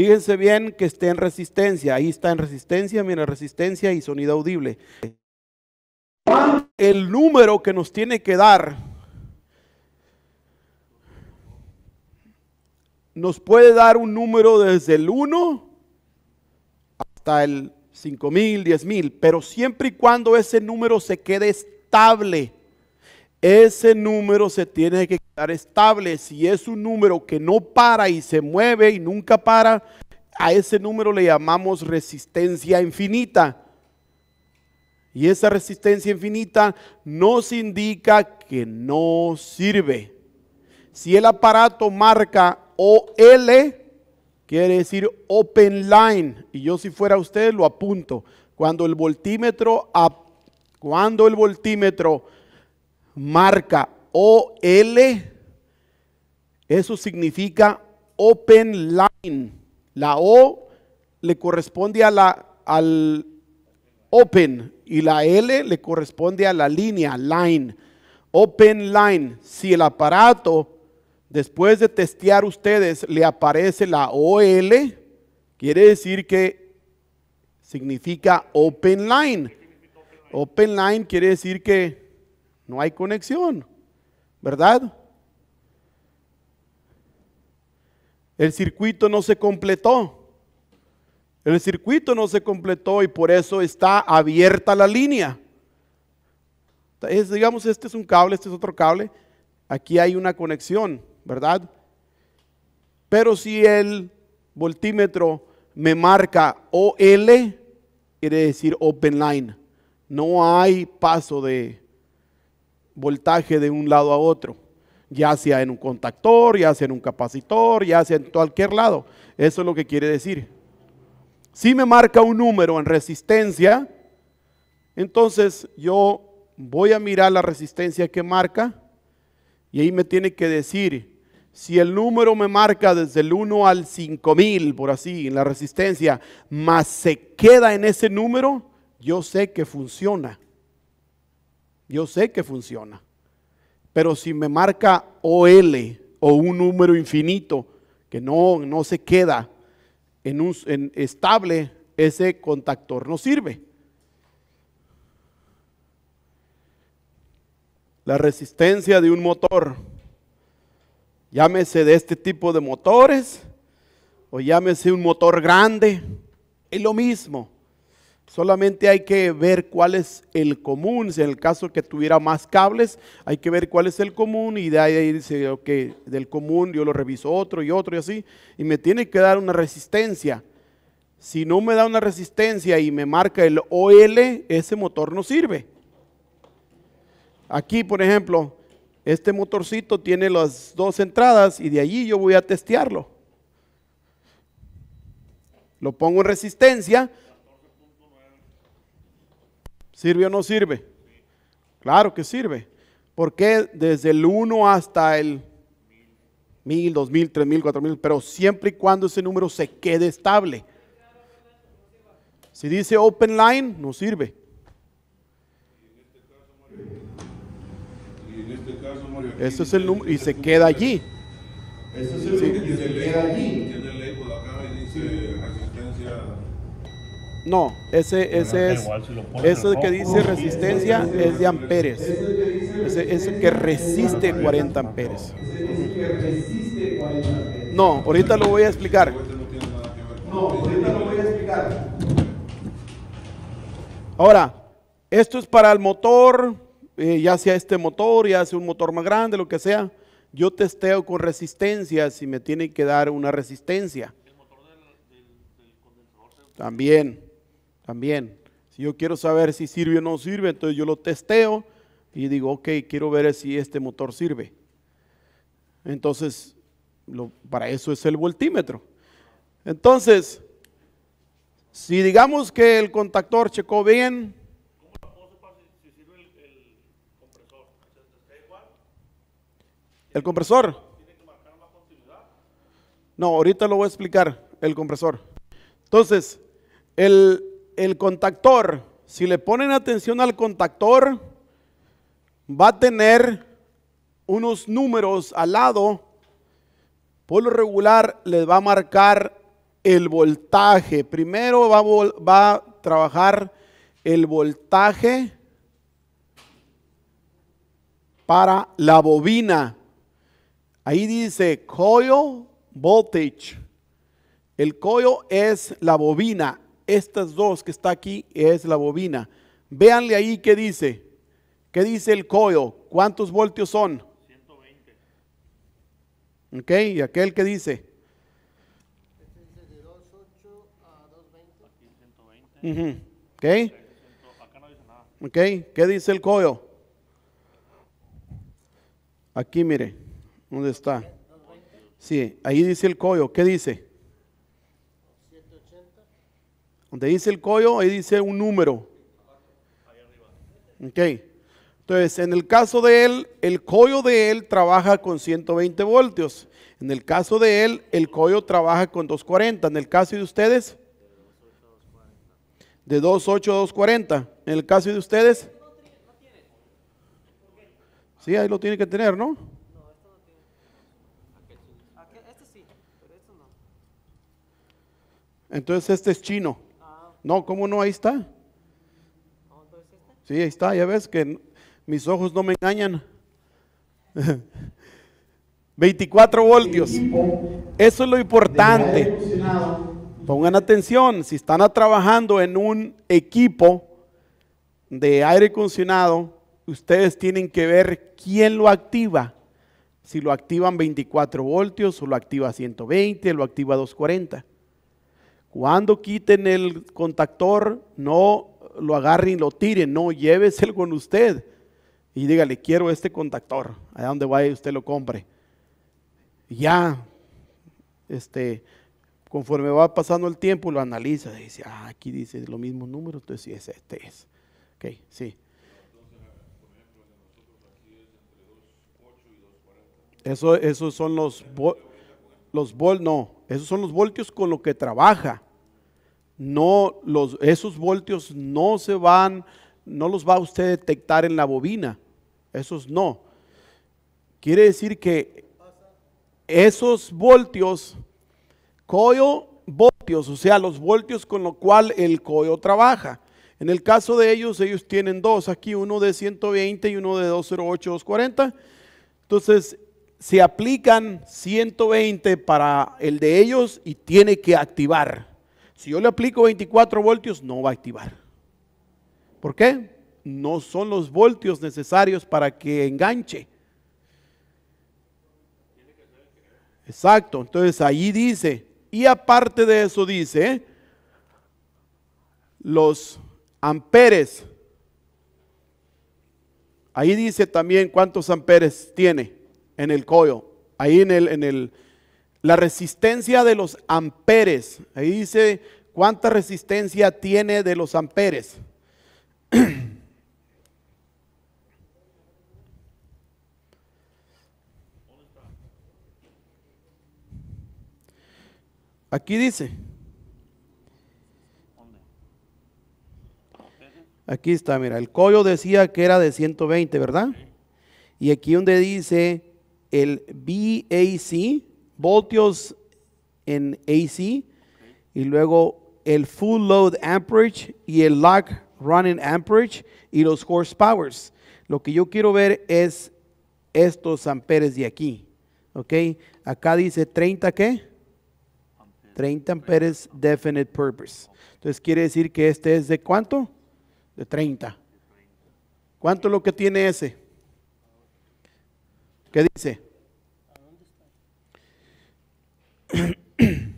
Fíjense bien que esté en resistencia. Ahí está en resistencia, mira, resistencia y sonido audible. El número que nos tiene que dar nos puede dar un número desde el 1 hasta el 5.000, mil, mil, pero siempre y cuando ese número se quede estable ese número se tiene que quedar estable. Si es un número que no para y se mueve y nunca para, a ese número le llamamos resistencia infinita. Y esa resistencia infinita nos indica que no sirve. Si el aparato marca OL, quiere decir open line. Y yo si fuera usted lo apunto. Cuando el voltímetro, cuando el voltímetro marca OL, eso significa open line. La O le corresponde a la, al open y la L le corresponde a la línea, line. Open line, si el aparato, después de testear ustedes, le aparece la OL, quiere decir que significa open line. Open line quiere decir que no hay conexión, ¿verdad? El circuito no se completó. El circuito no se completó y por eso está abierta la línea. digamos, este es un cable, este es otro cable. Aquí hay una conexión, ¿verdad? Pero si el voltímetro me marca OL, quiere decir open line. No hay paso de, voltaje de un lado a otro, ya sea en un contactor, ya sea en un capacitor, ya sea en cualquier lado. Eso es lo que quiere decir. Si me marca un número en resistencia, entonces yo voy a mirar la resistencia que marca y ahí me tiene que decir si el número me marca desde el 1 al 5000, por así, en la resistencia, más se queda en ese número, yo sé que funciona. Yo sé que funciona. Pero si me marca OL o un número infinito que no, se queda en un en estable, ese contactor no sirve. La resistencia de un motor, llámese de este tipo de motores o llámese un motor grande, es lo mismo. Solamente hay que ver cuál es el común. Si en el caso que tuviera más cables, hay que ver cuál es el común y de ahí dice, ok, del común yo lo reviso otro y otro y así. Y me tiene que dar una resistencia. Si no me da una resistencia y me marca el OL, ese motor no sirve. Aquí, por ejemplo, este motorcito tiene las dos entradas y de allí yo voy a testearlo. Lo pongo en resistencia ¿Sirve o no sirve? Claro que sirve. Porque desde el 1 hasta el 1000, 2000, 3000, 4000, pero siempre y cuando ese número se quede estable. Si dice open line, no sirve. Este es el número y se queda allí. es el se queda allí. No, ese, es, ese que dice resistencia es de amperes. Ese, ese que resiste 40 amperes. No, ahorita lo voy a explicar. No, ahorita lo voy a explicar. Ahora, esto es para el motor, eh, ya sea este motor, ya sea un motor más grande, lo que sea. Yo testeo con resistencia si me tiene que dar una resistencia. El motor del, También también. Si yo quiero saber si sirve o no sirve, entonces yo lo testeo y digo, ok, quiero ver si este motor sirve. Entonces, para eso es el voltímetro. Entonces, si digamos que el contactor checó bien, ¿El compresor? No, ahorita lo voy a explicar, el compresor. Entonces, el, el contactor, si le ponen atención al contactor, va a tener unos números al lado. Por lo regular les va a marcar el voltaje. Primero va a, va a trabajar el voltaje para la bobina. Ahí dice coil voltage. El coil es la bobina estas dos que está aquí es la bobina. Véanle ahí qué dice. ¿Qué dice el coyo? ¿Cuántos voltios son? 120. Ok, y aquel qué dice. Este dice de 2.8 a 2.20. Aquí 120. Acá no dice nada. ok. ¿Qué dice el coyo? Aquí mire, ¿dónde está? Sí, ahí dice el coyo. ¿Qué dice? Donde dice el coyo, ahí dice un número. Ok. Entonces, en el caso de él, el coyo de él trabaja con 120 voltios. En el caso de él, el coyo trabaja con 240. En el caso de ustedes, de 28 a 240. En el caso de ustedes, sí, ahí lo tiene que tener, ¿no? Entonces este es chino. No, ¿cómo no? Ahí está. Sí, ahí está. Ya ves que mis ojos no me engañan. 24 voltios. Eso es lo importante. Pongan atención, si están trabajando en un equipo de aire condicionado, ustedes tienen que ver quién lo activa. Si lo activan 24 voltios, o lo activa 120, lo activa 240. Cuando quiten el contactor, no lo agarren y lo tiren, no, lléveselo con usted y dígale, quiero este contactor, allá donde vaya usted lo compre. Ya, este, conforme va pasando el tiempo, lo analiza, dice, ah, aquí dice lo mismo número, entonces sí, es este es. Ok, sí. Eso, esos son los, los vol, no, esos son los voltios con los que trabaja. No los, esos voltios no se van, no los va usted detectar en la bobina. Esos no. Quiere decir que esos voltios, coyo voltios, o sea, los voltios con lo cual el coyo trabaja. En el caso de ellos, ellos tienen dos, aquí uno de 120 y uno de 208, 240. Entonces, se aplican 120 para el de ellos y tiene que activar. Si yo le aplico 24 voltios, no va a activar. ¿Por qué? No son los voltios necesarios para que enganche. Exacto, entonces ahí dice, y aparte de eso dice, los amperes. Ahí dice también cuántos amperes tiene en el coyo, ahí en el, en el, la resistencia de los amperes, ahí dice cuánta resistencia tiene de los amperes. Aquí dice. Aquí está, mira, el collo decía que era de 120, ¿verdad? Y aquí donde dice el VAC, voltios en AC, y luego el full load amperage y el lock running amperage y los horsepowers. Lo que yo quiero ver es estos amperes de aquí. ¿Ok? Acá dice 30 qué? 30 amperes definite purpose. Entonces quiere decir que este es de cuánto? De 30. ¿Cuánto es lo que tiene ese? ¿Qué dice?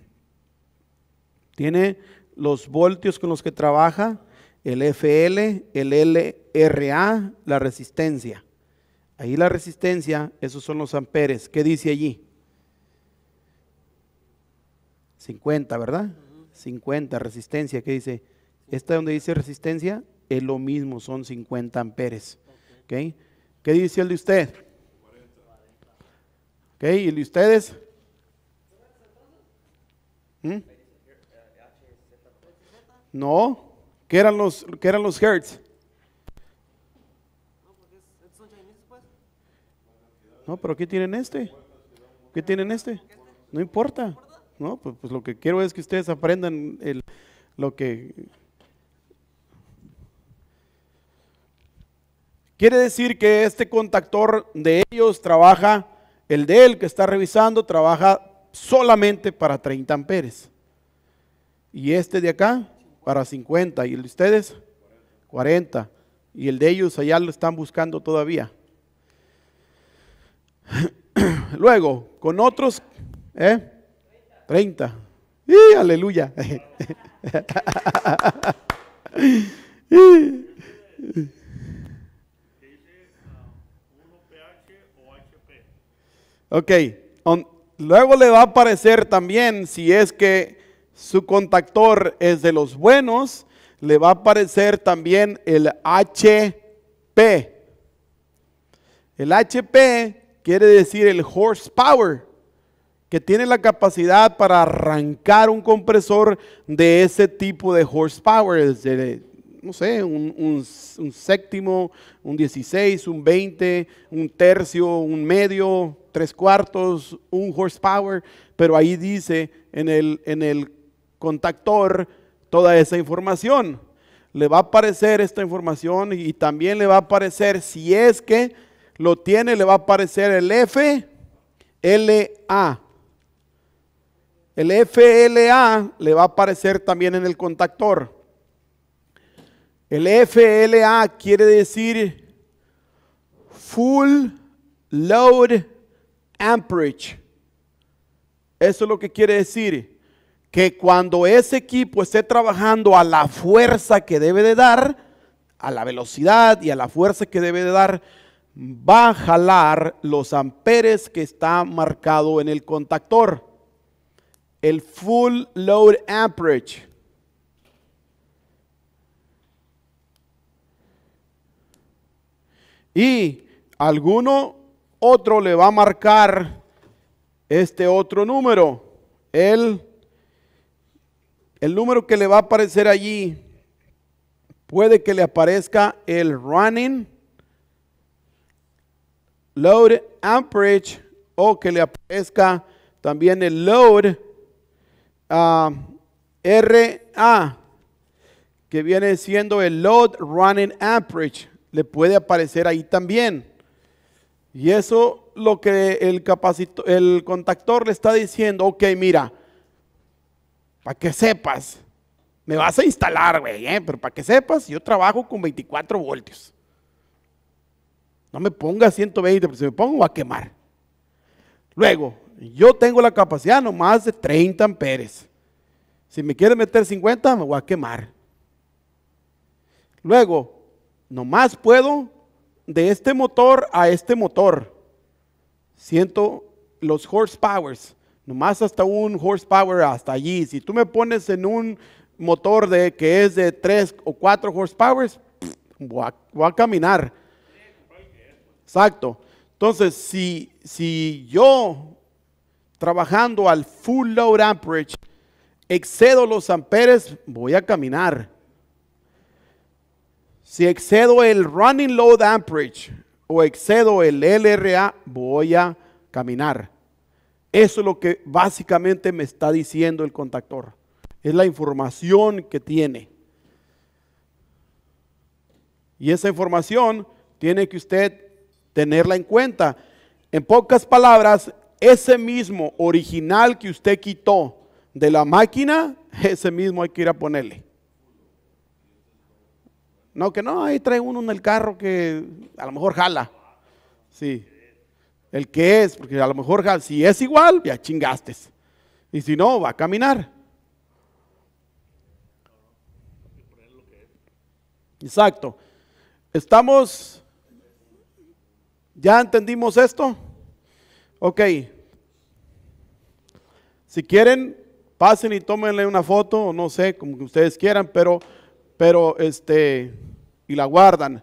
Tiene los voltios con los que trabaja, el FL, el LRA, la resistencia. Ahí la resistencia, esos son los amperes. ¿Qué dice allí? 50, ¿verdad? 50, resistencia, ¿qué dice? Esta donde dice resistencia es lo mismo, son 50 amperes. Okay. ¿Qué dice el de usted? ¿y ustedes? ¿Mm? No, ¿qué eran los, qué eran los hertz? No, pero ¿qué tienen este? ¿Qué tienen este? No importa. No, pues, pues lo que quiero es que ustedes aprendan el, lo que... Quiere decir que este contactor de ellos trabaja el de él que está revisando trabaja solamente para 30 amperes. Y este de acá para 50. ¿Y el de ustedes? 40. Y el de ellos allá lo están buscando todavía. Luego, con otros, 30. ¿eh? ¡Y aleluya! Ok, luego le va a aparecer también, si es que su contactor es de los buenos, le va a aparecer también el HP. El HP quiere decir el horsepower, que tiene la capacidad para arrancar un compresor de ese tipo de horsepower, de no sé, un, séptimo, un 16, un 20, un tercio, un medio, tres cuartos, un horsepower, pero ahí dice en el, en el contactor toda esa información. Le va a aparecer esta información y también le va a aparecer, si es que lo tiene, le va a aparecer el FLA. El FLA le va a aparecer también en el contactor. El FLA quiere decir Full Load Amperage. Eso es lo que quiere decir. Que cuando ese equipo esté trabajando a la fuerza que debe de dar, a la velocidad y a la fuerza que debe de dar, va a jalar los amperes que está marcado en el contactor. El full load amperage. Y alguno otro le va a marcar este otro número. El, el número que le va a aparecer allí puede que le aparezca el running load amperage o que le aparezca también el load ah, r RA que viene siendo el load running amperage le puede aparecer ahí también. Y eso lo que el, el contactor le está diciendo, ok, mira, para que sepas, me vas a instalar, güey, ¿eh? pero para que sepas, yo trabajo con 24 voltios. No me ponga 120, porque si me pongo a quemar. Luego, yo tengo la capacidad nomás de 30 amperes. Si me quiere meter 50, me voy a quemar. Luego, nomás puedo de este motor a este motor. Siento los horsepowers, nomás hasta un horsepower hasta allí. Si tú me pones en un motor de que es de tres o cuatro horsepowers, voy a, caminar. Exacto. Entonces, si, si yo trabajando al full load amperage excedo los amperes, voy a caminar. Si excedo el running load amperage o excedo el LRA, voy a caminar. Eso es lo que básicamente me está diciendo el contactor. Es la información que tiene. Y esa información tiene que usted tenerla en cuenta. En pocas palabras, ese mismo original que usted quitó de la máquina, ese mismo hay que ir a ponerle. No, que no, ahí trae uno en el carro que a lo mejor jala. Sí. El que es, porque a lo mejor jala. Si es igual, ya chingaste. Y si no, va a caminar. Exacto. Estamos. ¿Ya entendimos esto? Ok. Si quieren, pasen y tómenle una foto, o no sé, como que ustedes quieran, pero pero este, y la guardan.